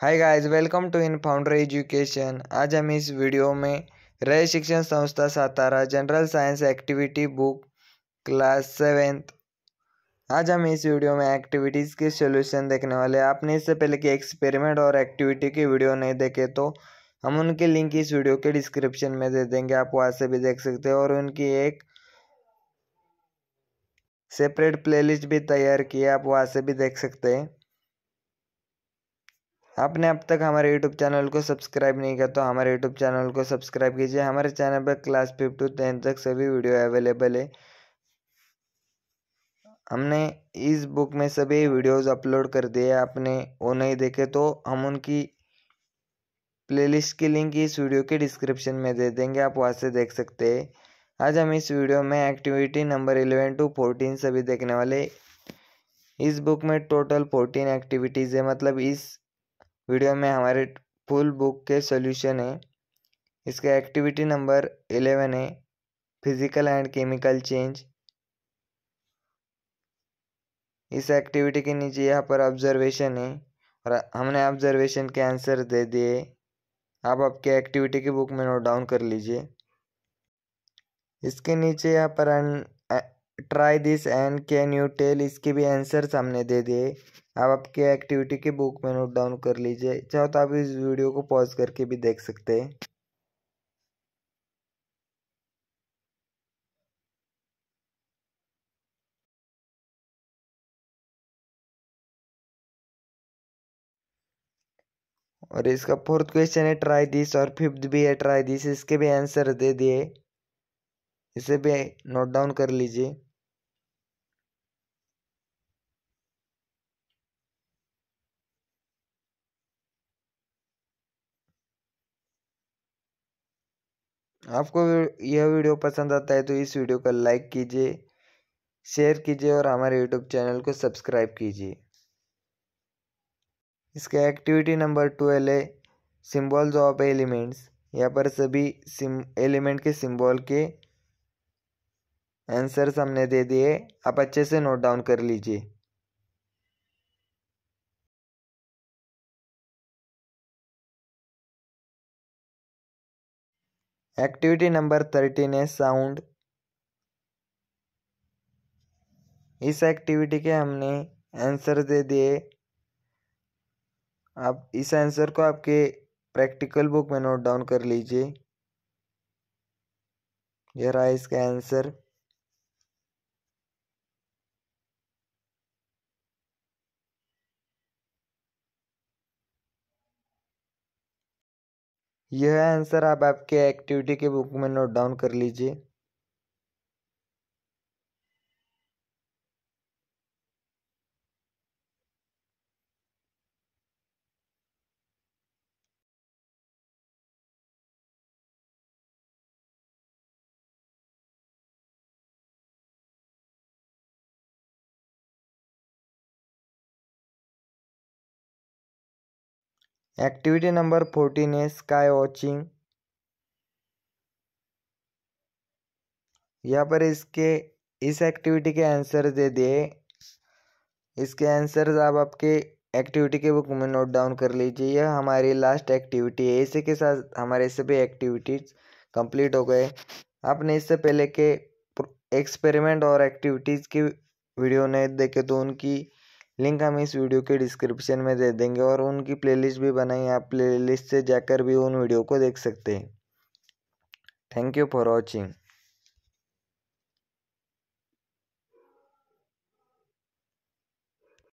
hi guys welcome to in founder education आज हम इस वीडियो में रय Shikshan Sanstha Satara general science activity book class seventh आज हम इस वीडियो में एक्टिविटीज़ के सोल्यूशन देखने वाले हैं आपने इससे पहले कि एक्सपेरिमेंट और एक्टिविटी की वीडियो नहीं देखे तो हम उनके लिंक इस वीडियो के डिस्क्रिप्शन में दे देंगे आप वहाँ से भी देख सकते हो और उनकी एक सेपरेट प्लेलिस्ट भी तैयार की है आप वहाँ से भी देख सकते हैं आपने अब तक हमारे यूट्यूब चैनल को सब्सक्राइब नहीं किया तो हमारे यूट्यूब चैनल को सब्सक्राइब कीजिए हमारे चैनल पर क्लास फिफ्थ टू टेंथ तक सभी वीडियो अवेलेबल है हमने इस बुक में सभी वीडियोस अपलोड कर दिए आपने वो नहीं देखे तो हम उनकी प्लेलिस्ट की लिंक इस वीडियो के डिस्क्रिप्शन में दे देंगे आप वहाँ से देख सकते हैं आज हम इस वीडियो में activity number eleven to fourteen सभी देखने वाले इस बुक में टोटल फोर्टीन एक्टिविटीज़ है मतलब इस वीडियो में हमारे फुल बुक के सोल्यूशन है इसका एक्टिविटी नंबर एलेवन है फिजिकल एंड केमिकल चेंज इस एक्टिविटी के नीचे यहाँ पर ऑब्जर्वेशन है और हमने ऑब्जर्वेशन के आंसर दे दिए आप आपके एक्टिविटी की बुक में नोट डाउन कर लीजिए इसके नीचे यहाँ पर try this and can you tell इसके भी आंसर सामने दे दिए आप आपके एक्टिविटी के बुक में नोट डाउन कर लीजिए चाहो तो आप इस वीडियो को पॉज करके भी देख सकते हैं और इसका फोर्थ क्वेश्चन है ट्राई दिस और फिफ्थ भी है ट्राई दिस इसके भी आंसर दे दिए इसे भी नोट डाउन कर लीजिए आपको यह वीडियो पसंद आता है तो इस वीडियो को लाइक कीजिए शेयर कीजिए और हमारे यूट्यूब चैनल को सब्सक्राइब कीजिए इसका एक्टिविटी नंबर ट्वेल्व है सिम्बॉल्स ऑफ एलिमेंट्स यहाँ पर सभी सिम एलिमेंट के सिम्बॉल के आंसर्स हमने दे दिए आप अच्छे से नोट डाउन कर लीजिए एक्टिविटी नंबर थर्टीन है साउंड इस एक्टिविटी के हमने आंसर दे दिए आप इस आंसर को आपके प्रैक्टिकल बुक में नोट डाउन कर लीजिए यह रहा इसका आंसर यह आंसर आप आपके एक्टिविटी के बुक में नोट डाउन कर लीजिए एक्टिविटी नंबर फोर्टीन है स्काई वॉचिंग यहाँ पर इसके इस एक्टिविटी के आंसर दे दिए इसके आंसर्स आप आपके एक्टिविटी के बुक में नोट डाउन कर लीजिए यह हमारी लास्ट एक्टिविटी है इसी के साथ हमारे सभी एक्टिविटीज़ कंप्लीट हो गए आपने इससे पहले के एक्सपेरिमेंट और एक्टिविटीज़ की वीडियो नहीं देखे तो उनकी लिंक हम इस वीडियो के डिस्क्रिप्शन में दे देंगे और उनकी प्लेलिस्ट भी बनाई आप प्लेलिस्ट से जाकर भी उन वीडियो को देख सकते हैं थैंक यू फॉर वॉचिंग